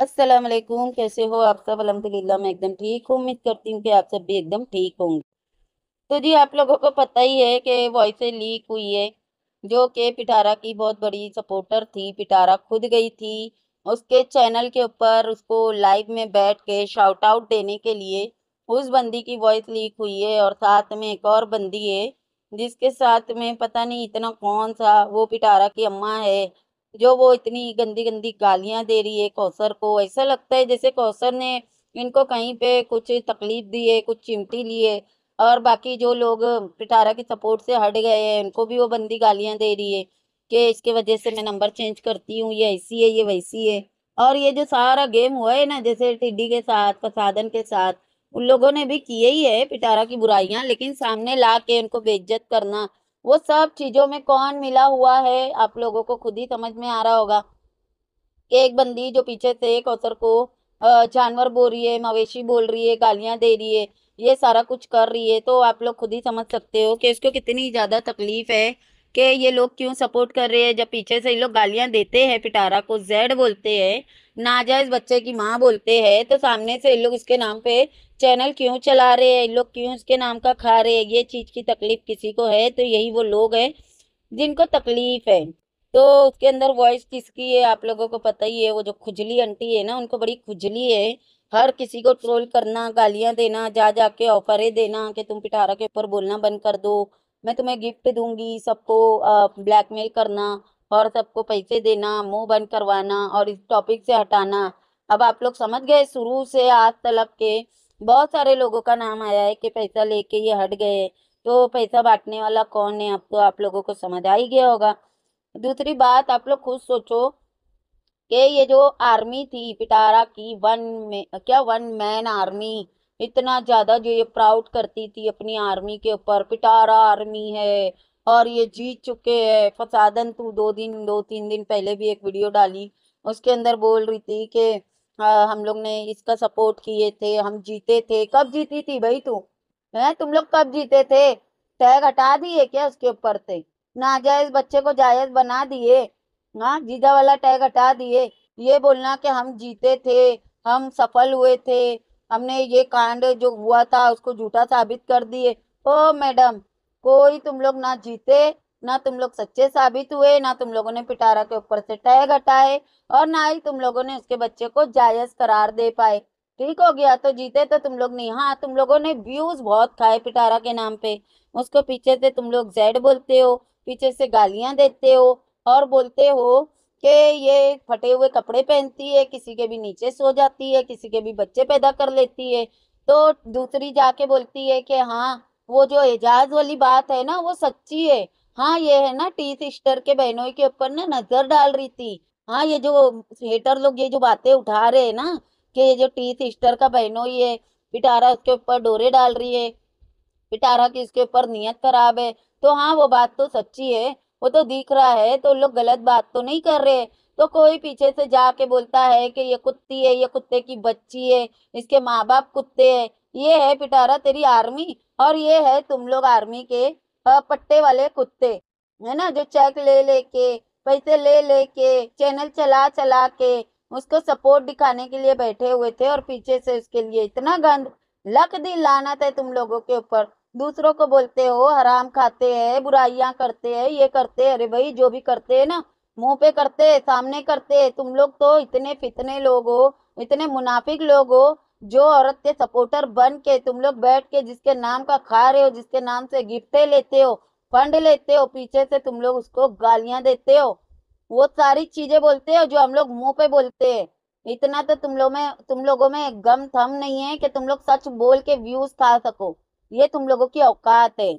अस्सलाम वालेकुम कैसे हो आप सब अलहमदिल्ला मैं एकदम ठीक हूँ उम्मीद करती हूँ कि आप सब भी एकदम ठीक होंगे तो जी आप लोगों को पता ही है कि वॉइस लीक हुई है जो कि पिटारा की बहुत बड़ी सपोर्टर थी पिटारा खुद गई थी उसके चैनल के ऊपर उसको लाइव में बैठ के शाउट आउट देने के लिए उस बंदी की वॉइस लीक हुई है और साथ में एक और बंदी है जिसके साथ में पता नहीं इतना कौन सा वो पिटारा की अम्मा है जो वो इतनी गंदी गंदी गालियां दे रही है कौसर को ऐसा लगता है जैसे कौसर ने इनको कहीं पे कुछ तकलीफ दी है कुछ चिमटी ली है और बाकी जो लोग पिटारा की सपोर्ट से हट गए हैं उनको भी वो बंदी गालियां दे रही है कि इसके वजह से मैं नंबर चेंज करती हूँ ये ऐसी है ये वैसी है और ये जो सारा गेम हुआ है ना जैसे टिड्डी के साथ प्रसादन के साथ उन लोगों ने भी किए ही है पिटारा की बुराइयां लेकिन सामने ला के उनको बेइज्जत करना वो सब चीज़ों में कौन मिला हुआ है आप लोगों को खुद ही समझ में आ रहा होगा कि एक बंदी जो पीछे से कौसर को जानवर बोल रही है मवेशी बोल रही है गालियां दे रही है ये सारा कुछ कर रही है तो आप लोग खुद ही समझ सकते हो कि इसको कितनी ज़्यादा तकलीफ है कि ये लोग क्यों सपोर्ट कर रहे हैं जब पीछे से ये लोग गालियां देते हैं पिटारा को जेड बोलते हैं नाजायज बच्चे की माँ बोलते हैं तो सामने से ये लोग इसके नाम पे चैनल क्यों चला रहे हैं इन लोग क्यों इसके नाम का खा रहे हैं ये चीज़ की तकलीफ किसी को है तो यही वो लोग हैं जिनको तकलीफ है तो उसके अंदर वॉइस किसकी है आप लोगों को पता ही है वो जो खुजली आंटी है ना उनको बड़ी खुजली है हर किसी को ट्रोल करना गालियां देना जा जा के ऑफरें देना कि तुम पिटारा के ऊपर बोलना बंद कर दो मैं तुम्हें गिफ्ट दूंगी सबको ब्लैकमेल करना और सबको पैसे देना मुंह बंद करवाना और इस टॉपिक से हटाना अब आप लोग समझ गए शुरू से आज तलब के बहुत सारे लोगों का नाम आया है कि पैसा लेके ये हट गए तो पैसा बांटने वाला कौन है अब तो आप लोगों को समझ आ ही गया होगा दूसरी बात आप लोग खुद सोचो कि ये जो आर्मी थी पिटारा की वन में क्या वन मैन आर्मी इतना ज़्यादा जो ये प्राउड करती थी अपनी आर्मी के ऊपर पिटारा आर्मी है और ये जीत चुके हैं फसादन तू दो दिन दो तीन दिन पहले भी एक वीडियो डाली उसके अंदर बोल रही थी कि हम लोग ने इसका सपोर्ट किए थे हम जीते थे कब जीती थी भाई तू है तुम लोग कब जीते थे टैग हटा दिए क्या उसके ऊपर से नाजायज बच्चे को जायज बना दिए हाँ जीजा वाला टैग हटा दिए ये बोलना कि हम जीते थे हम सफल हुए थे हमने ये कांड जो हुआ था उसको झूठा साबित कर दिए ओ मैडम कोई तुम लोग ना जीते ना तुम लोग सच्चे साबित हुए ना तुम लोगों ने पिटारा के ऊपर से टय हटाए और ना ही तुम लोगों ने उसके बच्चे को जायज करार दे पाए ठीक हो गया तो जीते तो तुम लोग नहीं हाँ तुम लोगों ने व्यूज बहुत खाए पिटारा के नाम पे उसको पीछे से तुम लोग जेड बोलते हो पीछे से गालियां देते हो और बोलते हो कि ये फटे हुए कपड़े पहनती है किसी के भी नीचे सो जाती है किसी के भी बच्चे पैदा कर लेती है तो दूसरी जाके बोलती है कि हाँ वो जो एजाज वाली बात है ना वो सच्ची है हाँ ये है ना टी सिस्टर के बहनों के ऊपर ना नजर डाल रही थी हाँ ये जो हेटर लोग ये जो बातें उठा रहे हैं ना कि ये जो टी सिस्टर का बहनों ये पिटारा उसके ऊपर डोरे डाल रही है पिटारा की उसके ऊपर नीयत खराब है तो हाँ वो बात तो सच्ची है वो तो दिख रहा है तो लोग गलत बात तो नहीं कर रहे तो कोई पीछे से जाके बोलता है कि ये कुत्ती है ये कुत्ते की बच्ची है इसके माँ बाप कुत्ते है ये है पिटारा तेरी आर्मी और ये है तुम लोग आर्मी के पट्टे वाले कुत्ते है ना जो चेक ले लेके पैसे ले लेके चैनल चला चला के उसको सपोर्ट दिखाने के लिए बैठे हुए थे और पीछे से उसके लिए इतना गंद लक दी लाना था तुम लोगों के ऊपर दूसरों को बोलते हो हराम खाते हैं बुराइयां करते हैं ये करते हैं अरे भाई जो भी करते हैं ना मुंह पे करते सामने करते तुम लोग तो इतने फितने लोग हो इतने मुनाफिक लोग हो जो औरत के सपोर्टर बन के तुम लोग बैठ के जिसके नाम का खा रहे हो जिसके नाम से गिफ्टे लेते हो फंड लेते हो पीछे से तुम लोग उसको गालियां देते हो वो सारी चीजें बोलते हो जो हम लोग मुंह पे बोलते हैं इतना तो तुम लोग में तुम लोगों में गम थम नहीं है कि तुम लोग सच बोल के व्यूज खा सको ये तुम लोगों की औकात है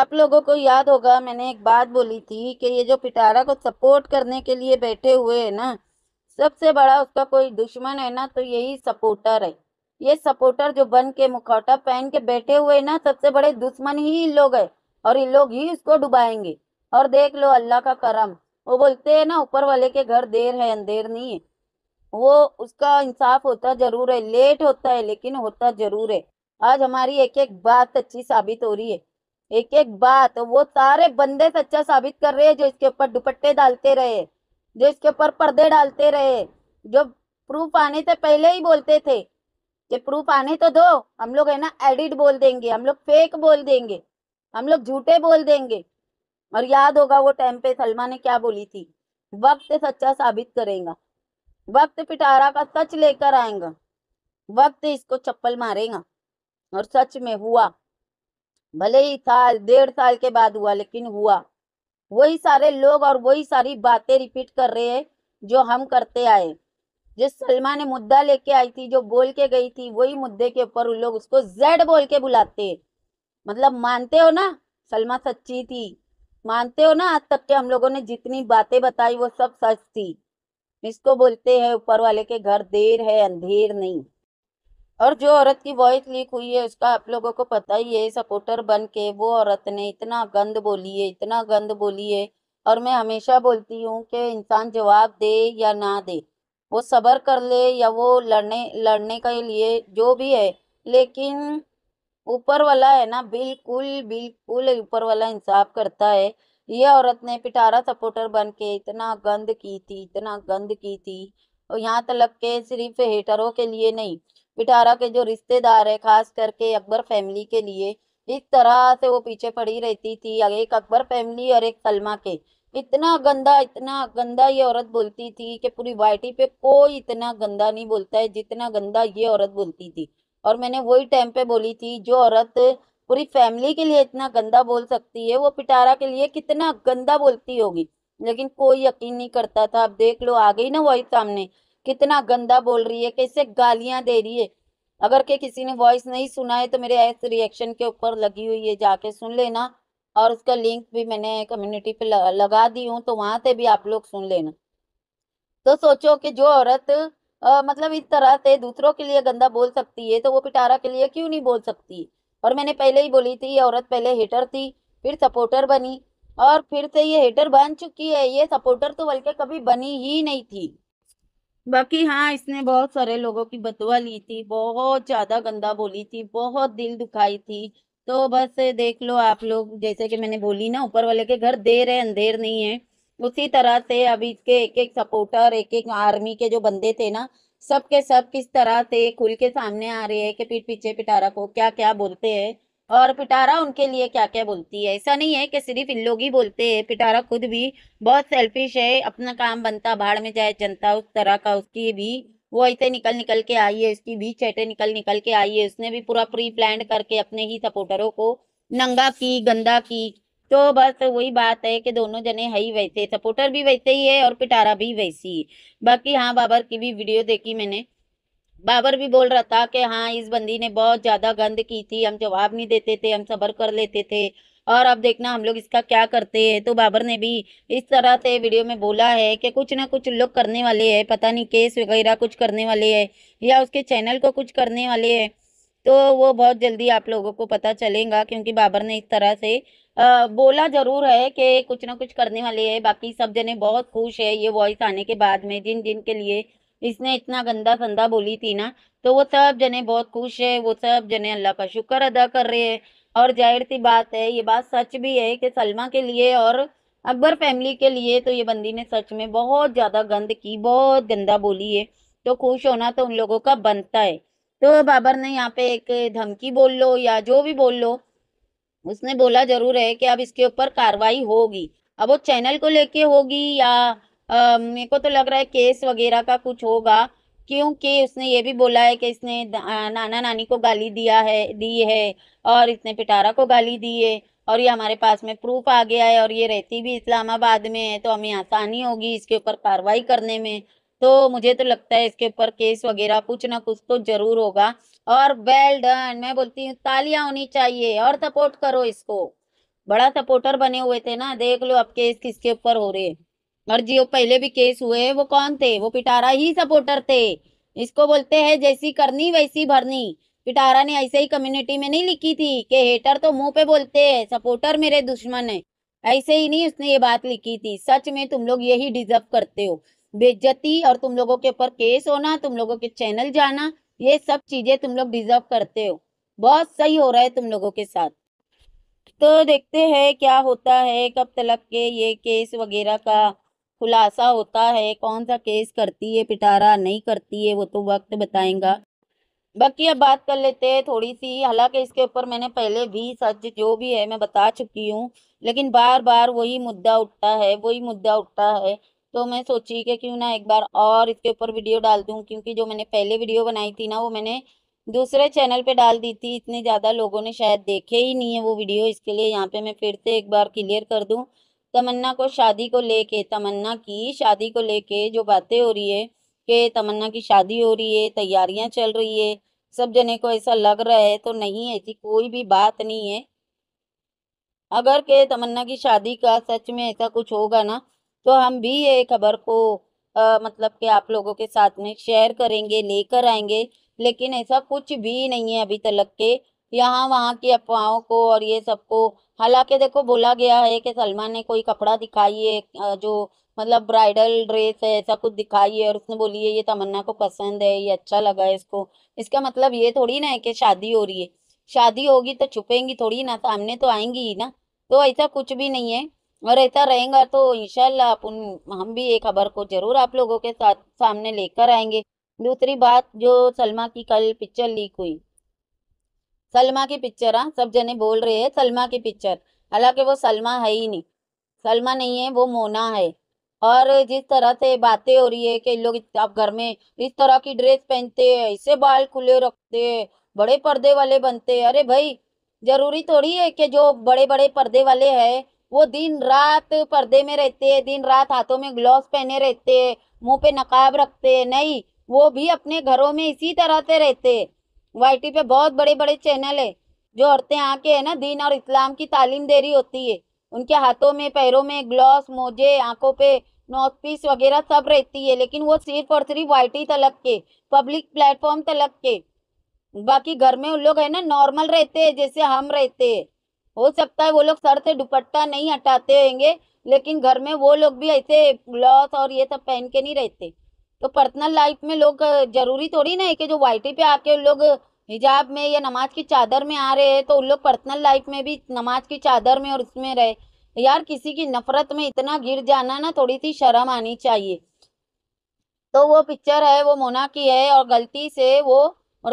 आप लोगों को याद होगा मैंने एक बात बोली थी कि ये जो पिटारा को सपोर्ट करने के लिए बैठे हुए है ना सबसे बड़ा उसका कोई दुश्मन है ना तो यही सपोर्टर है ये सपोर्टर जो बन के मुखौटा पहन के बैठे हुए है ना सबसे बड़े दुश्मन ही इन लोग है और इन लोग ही इसको डुबाएंगे और देख लो अल्लाह का करम वो बोलते है ना ऊपर वाले के घर देर है अंधेर नहीं है वो उसका इंसाफ होता जरूर है लेट होता है लेकिन होता जरूर है आज हमारी एक एक बात अच्छी साबित हो रही है एक एक बात वो सारे बंदे सच्चा साबित कर रहे हैं जो इसके ऊपर दुपट्टे डालते रहे जो इसके ऊपर पर्दे डालते रहे जो प्रूफ आने से पहले ही बोलते थे कि प्रूफ आने तो दो हम लोग है ना एडिट बोल देंगे हम लोग फेक बोल देंगे हम लोग झूठे बोल देंगे और याद होगा वो टाइम पे सलमा ने क्या बोली थी वक्त सच्चा साबित करेगा वक्त पिटारा का सच लेकर आएगा वक्त इसको चप्पल मारेगा और सच में हुआ भले ही साल डेढ़ साल के बाद हुआ लेकिन हुआ वही सारे लोग और वही सारी बातें रिपीट कर रहे हैं जो हम करते आए जिस सलमा ने मुद्दा लेके आई थी जो बोल के गई थी वही मुद्दे के ऊपर उन लोग उसको जेड बोल के बुलाते मतलब मानते हो ना सलमा सच्ची थी मानते हो ना आज तक के हम लोगों ने जितनी बातें बताई वो सब सच थी इसको बोलते हैं ऊपर वाले के घर देर है अंधेर नहीं और जो औरत की वॉइस लीक हुई है उसका आप लोगों को पता ही है सपोर्टर बन के वो औरत ने इतना गंद बोली है इतना गंद बोली है और मैं हमेशा बोलती हूँ कि इंसान जवाब दे या ना दे वो सब्र कर ले या वो लड़ने लड़ने के लिए जो भी है लेकिन ऊपर वाला है ना बिल्कुल बिल्कुल ऊपर वाला इंसाफ करता है ये औरत ने पिटारा सपोर्टर बन के इतना गंद की थी इतना गंद की थी और यहाँ तक के सिर्फ हेटरों के लिए नहीं पिटारा के जो रिश्तेदार है खास करके अकबर फैमिली के लिए इस तरह से वो पीछे पड़ी रहती थी एक अकबर फैमिली और एक सलमा के इतना गंदा इतना गंदा ये औरत बोलती थी कि पूरी वाइटी पे कोई इतना गंदा नहीं बोलता है जितना गंदा ये औरत बोलती थी और मैंने वही टाइम पे बोली थी जो औरत पूरी फैमिली के लिए इतना गंदा बोल सकती है वो पिटारा के लिए कितना गंदा बोलती होगी लेकिन कोई यकीन नहीं करता था अब देख लो आ गई ना वही सामने कितना गंदा बोल रही है कैसे गालियां दे रही है अगर के किसी ने वॉइस नहीं सुना है तो मेरे ऐसे रिएक्शन के ऊपर लगी हुई है जाके सुन लेना और उसका लिंक भी मैंने कम्युनिटी पे लगा दी हूँ तो वहाँ से भी आप लोग सुन लेना तो सोचो कि जो औरत आ, मतलब इस तरह से दूसरों के लिए गंदा बोल सकती है तो वो पिटारा के लिए क्यों नहीं बोल सकती और मैंने पहले ही बोली थी ये औरत पहले हेटर थी फिर सपोर्टर बनी और फिर से ये हेटर बन चुकी है ये सपोर्टर तो बल्कि कभी बनी ही नहीं थी बाकी हाँ इसने बहुत सारे लोगों की बतुआ ली थी बहुत ज्यादा गंदा बोली थी बहुत दिल दुखाई थी तो बस देख लो आप लोग जैसे कि मैंने बोली ना ऊपर वाले के घर देर है अंधेर नहीं है उसी तरह से अभी इसके एक एक सपोर्टर एक एक आर्मी के जो बंदे थे ना सब के सब किस तरह से खुल के सामने आ रहे है कि पीठ पीछे पिटारा को क्या क्या बोलते हैं और पिटारा उनके लिए क्या क्या बोलती है ऐसा नहीं है कि सिर्फ इन लोग ही बोलते हैं पिटारा खुद भी बहुत सेल्फिश है अपना काम बनता भाड़ में जाए जनता उस तरह का उसकी भी वो ऐसे निकल निकल के आई है उसकी भी चैटे निकल निकल के आई है उसने भी पूरा प्री प्लान करके अपने ही सपोर्टरों को नंगा की गंदा की तो बस वही बात है कि दोनों जने है ही वैसे सपोर्टर भी वैसे ही है और पिटारा भी वैसी बाकी हाँ बाबर की भी वीडियो देखी मैंने बाबर भी बोल रहा था कि हाँ इस बंदी ने बहुत ज़्यादा गंद की थी हम जवाब नहीं देते थे हम सबर कर लेते थे और अब देखना हम लोग इसका क्या करते हैं तो बाबर ने भी इस तरह से वीडियो में बोला है कि कुछ ना कुछ लोग करने वाले हैं पता नहीं केस वगैरह कुछ करने वाले हैं या उसके चैनल को कुछ करने वाले हैं तो वो बहुत जल्दी आप लोगों को पता चलेगा क्योंकि बाबर ने इस तरह से आ, बोला ज़रूर है कि कुछ ना कुछ करने वाले है बाकी सब जने बहुत खुश है ये वॉइस आने के बाद में जिन जिन के लिए इसने इतना गंदा फंदा बोली थी ना तो वो सब जने बहुत खुश है वो सब जने अल्लाह का शुक्र अदा कर रहे हैं और जाहिर सी बात है ये बात सच भी है कि सलमा के लिए और अकबर फैमिली के लिए तो ये बंदी ने सच में बहुत ज़्यादा गंद की बहुत गंदा बोली है तो खुश होना तो उन लोगों का बनता है तो बाबर ने यहाँ पे एक धमकी बोल लो या जो भी बोल लो उसने बोला जरूर है कि अब इसके ऊपर कार्रवाई होगी अब वो चैनल को लेके होगी या मेरे को तो लग रहा है केस वगैरह का कुछ होगा क्योंकि उसने ये भी बोला है कि इसने नाना नानी को गाली दिया है दी है और इसने पिटारा को गाली दी है और ये हमारे पास में प्रूफ आ गया है और ये रहती भी इस्लामाबाद में है तो हमें आसानी होगी इसके ऊपर कार्रवाई करने में तो मुझे तो लगता है इसके ऊपर केस वगैरह कुछ ना कुछ तो जरूर होगा और वेल डन मैं बोलती हूँ तालियां होनी चाहिए और सपोर्ट करो इसको बड़ा सपोर्टर बने हुए थे ना देख लो अब केस किसके ऊपर हो रहे हैं और जो पहले भी केस हुए वो कौन थे वो पिटारा ही सपोर्टर थे इसको बोलते हैं जैसी करनी वैसी भरनी पिटारा ने ऐसे ही कम्युनिटी में नहीं लिखी थी कि हेटर तो मुंह पे बोलते हैं सपोर्टर मेरे दुश्मन है ऐसे ही नहीं उसने ये बात लिखी थी सच में तुम लोग यही डिजर्व करते हो बेज्जती और तुम लोगों के ऊपर केस होना तुम लोगों के चैनल जाना ये सब चीजें तुम लोग डिजर्व करते हो बहुत सही हो रहा है तुम लोगों के साथ तो देखते हैं क्या होता है कब तलक के ये केस वगैरह का खुलासा होता है कौन सा केस करती है पिटारा नहीं करती है वो तो वक्त बताएगा बाकी अब बात कर लेते हैं थोड़ी सी हालांकि इसके ऊपर मैंने पहले भी सच जो भी है मैं बता चुकी हूँ लेकिन बार बार वही मुद्दा उठता है वही मुद्दा उठता है तो मैं सोची कि क्यों ना एक बार और इसके ऊपर वीडियो डाल दूँ क्योंकि जो मैंने पहले वीडियो बनाई थी ना वो मैंने दूसरे चैनल पे डाल दी थी इतने ज़्यादा लोगों ने शायद देखे ही नहीं है वो वीडियो इसके लिए यहाँ पे मैं फिर से एक बार क्लियर कर दूँ तमन्ना को शादी को लेके तमन्ना की शादी को लेके जो बातें हो रही है कि तमन्ना की शादी हो रही है तैयारियां चल रही है सब जने को ऐसा लग रहा है तो नहीं ऐसी कोई भी बात नहीं है अगर के तमन्ना की शादी का सच में ऐसा कुछ होगा ना तो हम भी ये खबर को आ, मतलब कि आप लोगों के साथ में शेयर करेंगे लेकर आएंगे लेकिन ऐसा कुछ भी नहीं है अभी तक के यहाँ वहाँ की अफवाहों को और ये सबको हालांकि देखो बोला गया है कि सलमान ने कोई कपड़ा दिखाई है जो मतलब ब्राइडल ड्रेस है ऐसा कुछ दिखाई है और उसने बोली है ये तमन्ना को पसंद है ये अच्छा लगा है इसको इसका मतलब ये थोड़ी ना है कि शादी हो रही है शादी होगी तो छुपेंगी थोड़ी ना सामने तो आएंगी ही ना तो ऐसा कुछ भी नहीं है और ऐसा रहेगा तो इनशाला अपन हम भी ये खबर को जरूर आप लोगों के साथ सामने लेकर आएंगे दूसरी बात जो सलमा की कल पिक्चर लीक हुई सलमा की पिक्चर हाँ सब जने बोल रहे हैं सलमा की पिक्चर हालांकि वो सलमा है ही नहीं सलमा नहीं है वो मोना है और जिस तरह से बातें हो रही है कि लोग आप घर में इस तरह की ड्रेस पहनते हैं ऐसे बाल खुले रखते हैं बड़े पर्दे वाले बनते हैं अरे भाई जरूरी थोड़ी है कि जो बड़े बड़े पर्दे वाले है वो दिन रात पर्दे में रहते हैं दिन रात हाथों में ग्लोव पहने रहते हैं मुंह पे नकाब रखते हैं नहीं वो भी अपने घरों में इसी तरह से रहते हैं वाई पे बहुत बड़े बड़े चैनल है जो औरतें आके है ना दीन और इस्लाम की तालीम दे रही होती है उनके हाथों में पैरों में ग्लॉस मोजे आंखों पे नॉर्थ पीस वगैरह सब रहती है लेकिन वो सिर्फ और सिर्फ वाई तलब के पब्लिक प्लेटफॉर्म तलब के बाकी घर में उन लोग है ना नॉर्मल रहते हैं जैसे हम रहते हैं हो सकता है वो लोग सर से दुपट्टा नहीं हटाते होंगे लेकिन घर में वो लोग भी ऐसे ग्लॉस और ये सब पहन के नहीं रहते तो पर्सनल लाइफ में लोग जरूरी थोड़ी ना है कि जो वाइटी पे उन लोग हिजाब में या नमाज की चादर में आ रहे हैं तो उन लोग पर्सनल लाइफ में भी नमाज की चादर में और उसमें रहे यार किसी की नफरत में इतना गिर जाना ना थोड़ी सी शर्म आनी चाहिए तो वो पिक्चर है वो मोना की है और गलती से वो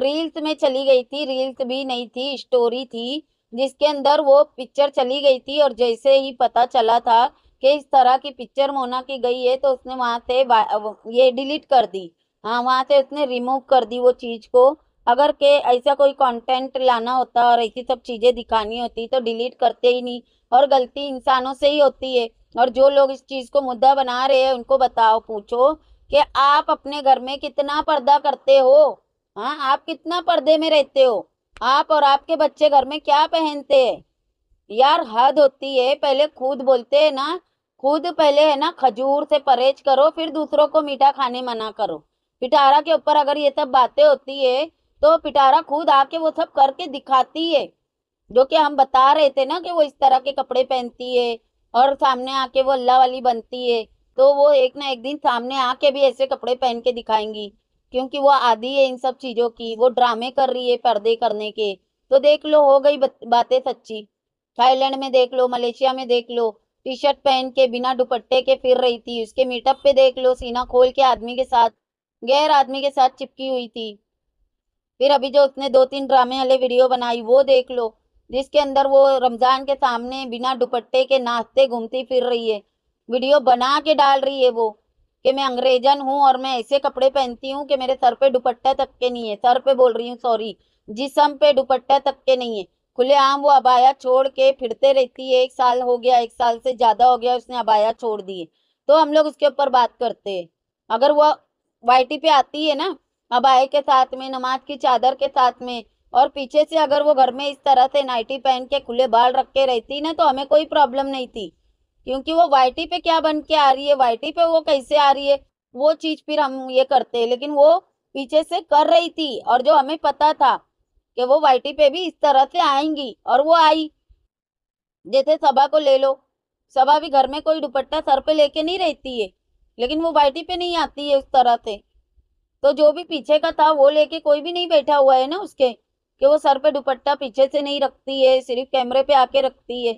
रील्स में चली गई थी रील्स भी नहीं थी स्टोरी थी जिसके अंदर वो पिक्चर चली गई थी और जैसे ही पता चला था कि इस तरह की पिक्चर मोना की गई है तो उसने वहाँ से ये डिलीट कर दी हाँ वहाँ से उसने रिमूव कर दी वो चीज़ को अगर के ऐसा कोई कंटेंट लाना होता और ऐसी सब चीज़ें दिखानी होती तो डिलीट करते ही नहीं और गलती इंसानों से ही होती है और जो लोग इस चीज़ को मुद्दा बना रहे हैं उनको बताओ पूछो कि आप अपने घर में कितना पर्दा करते हो हाँ आप कितना पर्दे में रहते हो आप और आपके बच्चे घर में क्या पहनते हैं यार हद होती है पहले खुद बोलते है ना खुद पहले है ना खजूर से परहेज करो फिर दूसरों को मीठा खाने मना करो पिटारा के ऊपर अगर ये सब बातें होती है तो पिटारा खुद आके वो सब करके दिखाती है जो कि हम बता रहे थे ना कि वो इस तरह के कपड़े पहनती है और सामने आके वो अल्लाह वाली बनती है तो वो एक ना एक दिन सामने आके भी ऐसे कपड़े पहन के दिखाएंगी क्योंकि वो आदि है इन सब चीजों की वो ड्रामे कर रही है पर्दे करने के तो देख लो हो गई बातें सच्ची थाईलैंड में देख लो मलेशिया में देख लो टी शर्ट पहन के बिना दुपट्टे के फिर रही थी उसके मीटअप पे देख लो सीना खोल के आदमी के साथ गैर आदमी के साथ चिपकी हुई थी फिर अभी जो उसने दो तीन ड्रामे वाले वीडियो बनाई वो देख लो जिसके अंदर वो रमजान के सामने बिना दुपट्टे के नाचते घूमती फिर रही है वीडियो बना के डाल रही है वो कि मैं अंग्रेजन हूँ और मैं ऐसे कपड़े पहनती हूँ कि मेरे सर पे दुपट्टा तक के नहीं है सर पे बोल रही हूँ सॉरी जिसम पे दुपट्टा तक के नहीं है खुलेआम वो अबाया छोड़ के फिरते रहती है एक साल हो गया एक साल से ज़्यादा हो गया उसने अबाया छोड़ दिए तो हम लोग उसके ऊपर बात करते हैं अगर वो वाइटी पे आती है ना अबाया के साथ में नमाज की चादर के साथ में और पीछे से अगर वो घर में इस तरह से नाइटी पहन के खुले बाल रख के रहती ना तो हमें कोई प्रॉब्लम नहीं थी क्योंकि वो वाइटी पे क्या बन के आ रही है वाइटी पे वो कैसे आ रही है वो चीज़ फिर हम ये करते हैं लेकिन वो पीछे से कर रही थी और जो हमें पता था कि वो वाईटी पे भी इस तरह से आएंगी और वो आई जैसे सभा को ले लो सभा भी घर में कोई दुपट्टा सर पे लेके नहीं रहती है लेकिन वो वाईटी पे नहीं आती है उस तरह से तो जो भी पीछे का था वो लेके कोई भी नहीं बैठा हुआ है ना उसके कि वो सर पे दुपट्टा पीछे से नहीं रखती है सिर्फ कैमरे पे आके रखती है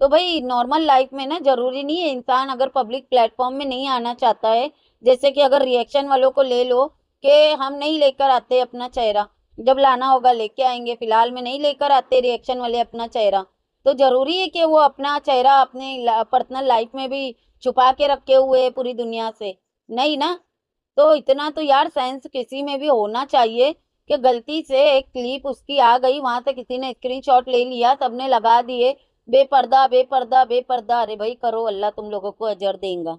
तो भाई नॉर्मल लाइफ में ना जरूरी नहीं है इंसान अगर पब्लिक प्लेटफॉर्म में नहीं आना चाहता है जैसे कि अगर रिएक्शन वालों को ले लो कि हम नहीं लेकर आते अपना चेहरा जब लाना होगा लेके आएंगे फिलहाल में नहीं लेकर आते रिएक्शन वाले अपना चेहरा तो जरूरी है कि वो अपना चेहरा अपने पर्सनल लाइफ में भी छुपा के रखे हुए है पूरी दुनिया से नहीं ना तो इतना तो यार साइंस किसी में भी होना चाहिए कि गलती से एक क्लिप उसकी आ गई वहां से किसी ने स्क्रीनशॉट ले लिया सबने लगा दिए बेपर्दा बेपर्दा बेपर्दा अरे भाई करो अल्लाह तुम लोगों को अजर देगा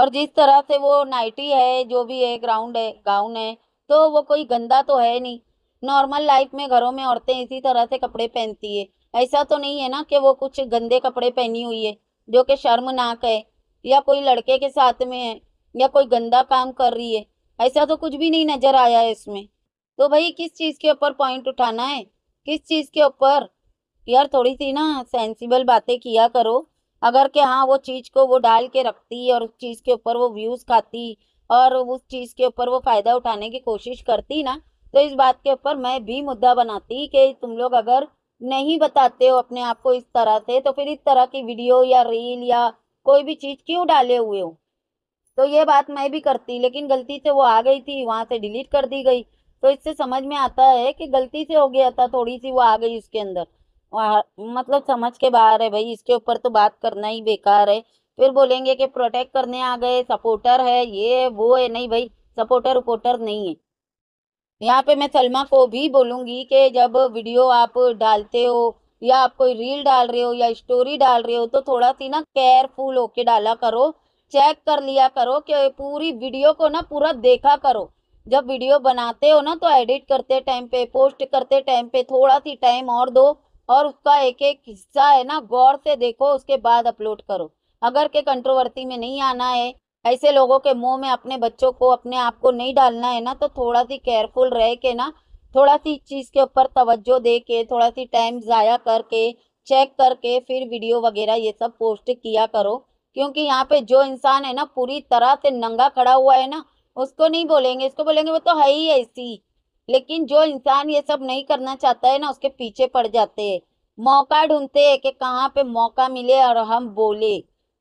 और जिस तरह से वो नाइटी है जो भी है ग्राउंड है गाउन है तो वो कोई गंदा तो है नहीं नॉर्मल लाइफ में घरों में औरतें इसी तरह से कपड़े पहनती है ऐसा तो नहीं है ना कि वो कुछ गंदे कपड़े पहनी हुई है जो कि शर्मनाक है या कोई लड़के के साथ में है या कोई गंदा काम कर रही है ऐसा तो कुछ भी नहीं नजर आया है इसमें तो भाई किस चीज़ के ऊपर पॉइंट उठाना है किस चीज़ के ऊपर यार थोड़ी सी ना सेंसिबल बातें किया करो अगर के हाँ वो चीज़ को वो डाल के रखती और उस चीज़ के ऊपर वो व्यूज़ खाती और उस चीज़ के ऊपर वो फ़ायदा उठाने की कोशिश करती ना तो इस बात के ऊपर मैं भी मुद्दा बनाती कि तुम लोग अगर नहीं बताते हो अपने आप को इस तरह से तो फिर इस तरह की वीडियो या रील या कोई भी चीज़ क्यों डाले हुए हो तो ये बात मैं भी करती लेकिन गलती से वो आ गई थी वहाँ से डिलीट कर दी गई तो इससे समझ में आता है कि गलती से हो गया था थोड़ी सी वो आ गई उसके अंदर मतलब समझ के बाहर है भाई इसके ऊपर तो बात करना ही बेकार है फिर बोलेंगे कि प्रोटेक्ट करने आ गए सपोर्टर है ये वो है नहीं भाई सपोर्टर उपोर्टर नहीं है यहाँ पे मैं सलमा को भी बोलूँगी कि जब वीडियो आप डालते हो या आप कोई रील डाल रहे हो या स्टोरी डाल रहे हो तो थोड़ा सी ना केयरफुल होके डाला करो चेक कर लिया करो कि पूरी वीडियो को ना पूरा देखा करो जब वीडियो बनाते हो ना तो एडिट करते टाइम पे पोस्ट करते टाइम पे थोड़ा सी टाइम और दो और उसका एक एक हिस्सा है ना गौर से देखो उसके बाद अपलोड करो अगर के कंट्रोवर्सी में नहीं आना है ऐसे लोगों के मुंह में अपने बच्चों को अपने आप को नहीं डालना है ना तो थोड़ा सी केयरफुल रह के ना थोड़ा सी चीज़ के ऊपर तवज्जो दे के थोड़ा सी टाइम ज़ाया करके चेक करके फिर वीडियो वगैरह ये सब पोस्ट किया करो क्योंकि यहाँ पे जो इंसान है ना पूरी तरह से नंगा खड़ा हुआ है ना उसको नहीं बोलेंगे इसको बोलेंगे वो तो है ही ऐसी लेकिन जो इंसान ये सब नहीं करना चाहता है ना उसके पीछे पड़ जाते हैं मौका ढूंढते हैं कि कहाँ पे मौका मिले और हम बोले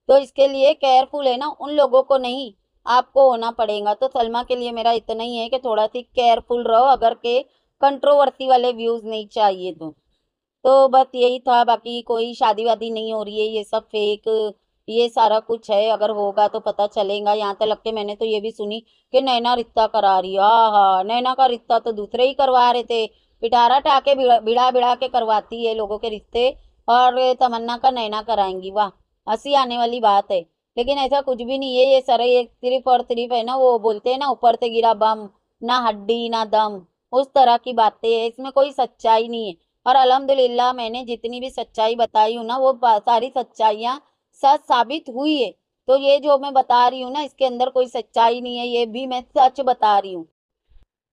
तो इसके लिए केयरफुल है ना उन लोगों को नहीं आपको होना पड़ेगा तो सलमा के लिए मेरा इतना ही है कि थोड़ा सी केयरफुल रहो अगर के कंट्रोवर्सी वाले व्यूज़ नहीं चाहिए तो तो बस यही था बाकी कोई शादी वादी नहीं हो रही है ये सब फेक ये सारा कुछ है अगर होगा तो पता चलेगा यहाँ तक लग के मैंने तो ये भी सुनी कि नैना रिश्ता करा रही हाँ हाँ नैना का रिश्ता तो दूसरे ही करवा रहे थे पिटारा टाके भिड़ा भिड़ा के करवाती है लोगों के रिश्ते और तमन्ना का नैना कराएंगी वाह हंसी आने वाली बात है लेकिन ऐसा कुछ भी नहीं है ये सर ये सिर्फ और सिर्फ है ना वो बोलते हैं ना ऊपर से गिरा बम ना हड्डी ना दम उस तरह की बातें है इसमें कोई सच्चाई नहीं है और अलहमदिल्ला मैंने जितनी भी सच्चाई बताई हूँ ना वो सारी सच्चाइयाँ सच साबित हुई है तो ये जो मैं बता रही हूँ ना इसके अंदर कोई सच्चाई नहीं है ये भी मैं सच बता रही हूँ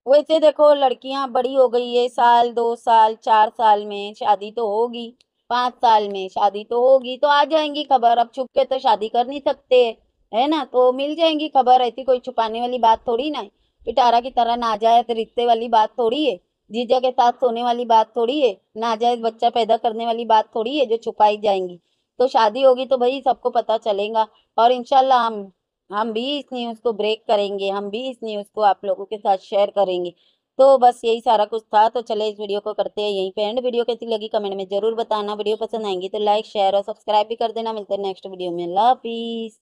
वैसे देखो लड़कियाँ बड़ी हो गई है साल दो साल चार साल में शादी तो होगी पांच साल में शादी तो होगी तो आ जाएंगी खबर अब छुप के तो शादी कर नहीं सकते है ना तो मिल जाएंगी खबर ऐसी कोई छुपाने वाली बात थोड़ी ना है पिटारा की तरह नाजायज रिश्ते वाली बात थोड़ी है जीजा के साथ सोने वाली बात थोड़ी है नाजायज बच्चा पैदा करने वाली बात थोड़ी है जो छुपाई जाएंगी तो शादी होगी तो भाई सबको पता चलेगा और इनशाला हम हम भी इस न्यूज़ को ब्रेक करेंगे हम भी इस न्यूज़ को आप लोगों के साथ शेयर करेंगे तो बस यही सारा कुछ था तो चले इस वीडियो को करते हैं यहीं पे एंड वीडियो कैसी लगी कमेंट में जरूर बताना वीडियो पसंद आएंगी तो लाइक शेयर और सब्सक्राइब भी कर देना मिलते हैं नेक्स्ट वीडियो में ला पीस